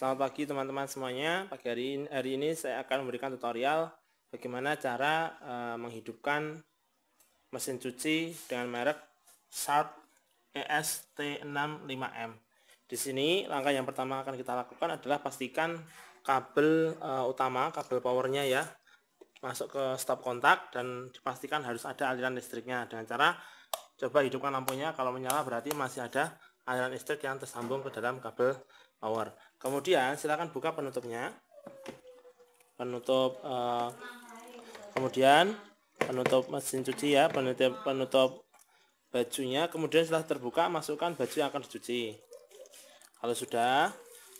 Selamat pagi teman-teman semuanya. Pagi hari ini, hari ini saya akan memberikan tutorial bagaimana cara uh, menghidupkan mesin cuci dengan merek Sharp EST65M. Di sini langkah yang pertama akan kita lakukan adalah pastikan kabel uh, utama, kabel powernya ya, masuk ke stop kontak dan dipastikan harus ada aliran listriknya dengan cara coba hidupkan lampunya. Kalau menyala berarti masih ada aliran listrik yang tersambung ke dalam kabel power. Kemudian silakan buka penutupnya. Penutup uh, kemudian penutup mesin cuci ya, penutup penutup bajunya. Kemudian setelah terbuka masukkan baju yang akan dicuci. Kalau sudah,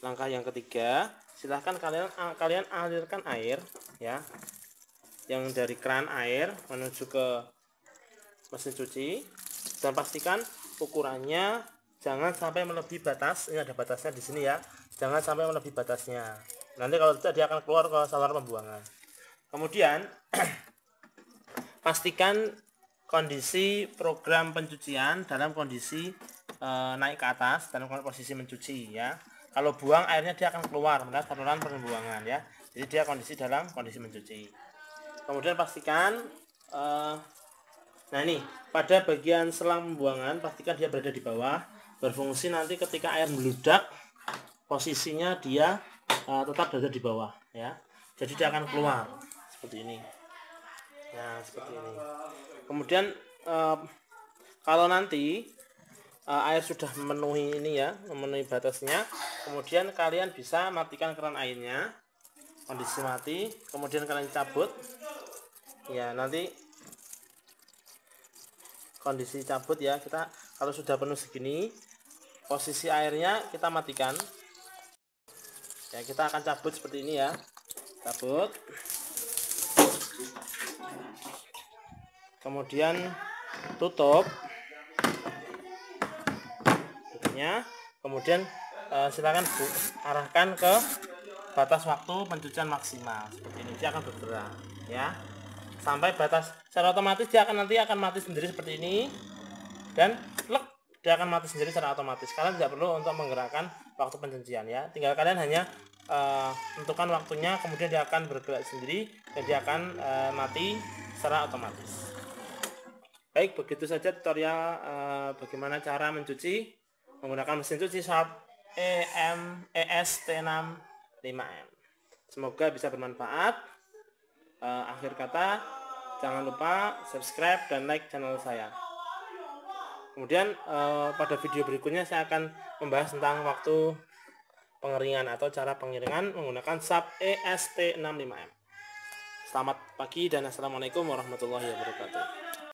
langkah yang ketiga, silahkan kalian ah, kalian alirkan air ya yang dari keran air menuju ke mesin cuci dan pastikan ukurannya jangan sampai melebihi batas ini ada batasnya di sini ya jangan sampai melebihi batasnya nanti kalau tidak dia akan keluar ke saluran pembuangan kemudian pastikan kondisi program pencucian dalam kondisi e, naik ke atas dalam posisi mencuci ya kalau buang airnya dia akan keluar melalui saluran pembuangan ya jadi dia kondisi dalam kondisi mencuci kemudian pastikan e, nah ini pada bagian selang pembuangan pastikan dia berada di bawah berfungsi nanti ketika air meludak posisinya dia uh, tetap berada di bawah ya jadi dia akan keluar seperti ini ya seperti ini kemudian uh, kalau nanti uh, air sudah memenuhi ini ya memenuhi batasnya kemudian kalian bisa matikan keran airnya kondisi mati kemudian kalian cabut ya nanti kondisi cabut ya kita kalau sudah penuh segini posisi airnya kita matikan ya kita akan cabut seperti ini ya cabut kemudian tutup tutupnya kemudian e, silakan bu, arahkan ke batas waktu pencucian maksimal seperti ini dia akan bergerak ya sampai batas secara otomatis dia akan nanti akan mati sendiri seperti ini dan lek dia akan mati sendiri secara otomatis kalian tidak perlu untuk menggerakkan waktu pencucian ya tinggal kalian hanya uh, tentukan waktunya kemudian dia akan bergerak sendiri dan dia akan uh, mati secara otomatis baik begitu saja tutorial uh, bagaimana cara mencuci menggunakan mesin cuci Sharp EM 65 m semoga bisa bermanfaat uh, akhir kata jangan lupa subscribe dan like channel saya kemudian uh, pada video berikutnya saya akan membahas tentang waktu pengeringan atau cara pengeringan menggunakan sub EST65M. Selamat pagi dan assalamualaikum warahmatullahi wabarakatuh.